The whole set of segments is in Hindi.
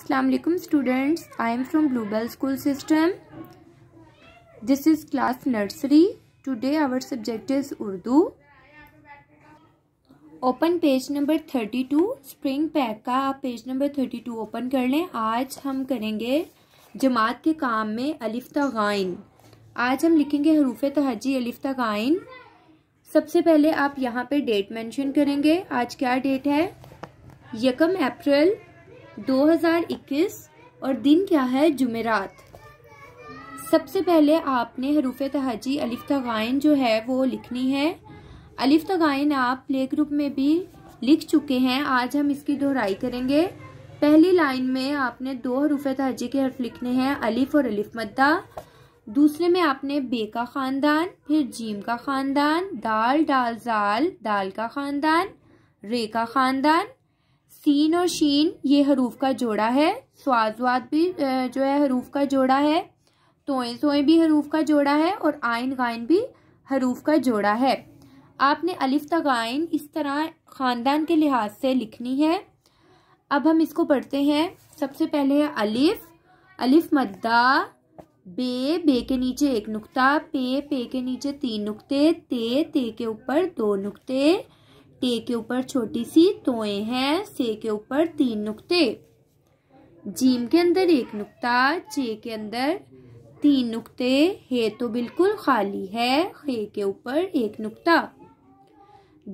Assalamualaikum students I am from Bluebell school system This is class nursery today our subject is Urdu open page number thirty two spring pack का आप page number thirty two open कर लें आज हम करेंगे जमात के काम में अलिफ गाइन आज हम लिखेंगे हरूफ तहजी अलिफ गाइन सबसे पहले आप यहाँ पे डेट मेंशन करेंगे आज क्या डेट है यकम अप्रैल 2021 और दिन क्या है जुमेरात सबसे पहले आपने हरूफ तहजी अलिफ तगाइन जो है वो लिखनी है अलिफ तगाइन आप प्ले ग्रुप में भी लिख चुके हैं आज हम इसकी दोहराई करेंगे पहली लाइन में आपने दो हरूफ तहजी के हर्फ लिखने हैं अलिफ और अलिफ मद्दा दूसरे में आपने बे का ख़ानदान फिर जीम का ख़ानदान दाल डाल जाल दाल का ख़ानदान रे का ख़ानदान सीन और शीन ये हरूफ का जोड़ा है स्वाद भी जो है हरूफ का जोड़ा है तोए सोए भी हरूफ का जोड़ा है और आयन गाइन भी हरूफ का जोड़ा है आपने अलिफ आयन इस तरह ख़ानदान के लिहाज से लिखनी है अब हम इसको पढ़ते हैं सबसे पहले है अलिफ अलिफ मद्दा बे बे के नीचे एक नुक्ता पे पे के नीचे तीन नुक्ते ते ते के ऊपर दो नुक्ते टे के ऊपर छोटी सी तोए हैं से के ऊपर तीन नुक्ते जीम के अंदर एक नुक्ता चे के अंदर तीन नुक्ते हे तो बिल्कुल खाली है खे के ऊपर एक नुक्ता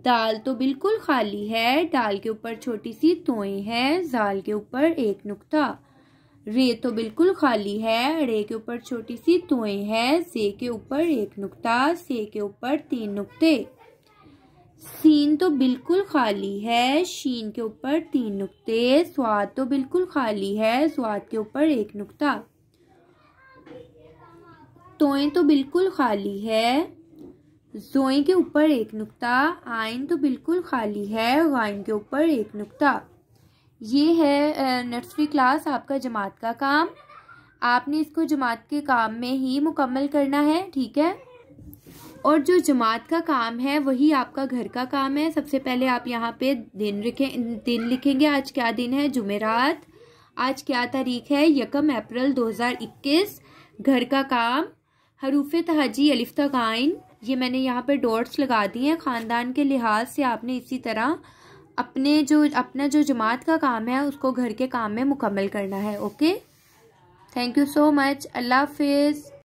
दाल तो बिल्कुल खाली है डाल के ऊपर छोटी सी तोए हैं जाल के ऊपर एक नुक्ता रे तो बिल्कुल खाली है रे के ऊपर छोटी सी तोए है से के ऊपर एक नुक्ता से के ऊपर तीन नुक्ते सीन तो बिल्कुल खाली है शीन के ऊपर तीन नुक्ते स्वाद तो बिल्कुल खाली है स्वाद के ऊपर एक नुक्ता तोएं तो बिल्कुल खाली है जोएं के ऊपर एक नुक्ता आइन तो बिल्कुल खाली है वाइन के ऊपर एक नुक्ता ये है नर्सरी क्लास आपका जमात का काम आपने इसको जमात के काम में ही मुकम्मल करना है ठीक है और जो जमात का काम है वही आपका घर का काम है सबसे पहले आप यहाँ पे दिन लिखें दिन लिखेंगे आज क्या दिन है जुमेरात आज क्या तारीख है यकम अप्रैल 2021 घर का काम हरूफ तहजी अलिफ गायन ये मैंने यहाँ पे डॉट्स लगा दिए हैं ख़ानदान के लिहाज से आपने इसी तरह अपने जो अपना जो जमात का काम है उसको घर के काम में मुकम्मल करना है okay thank you so much अल्लाह हाफिज़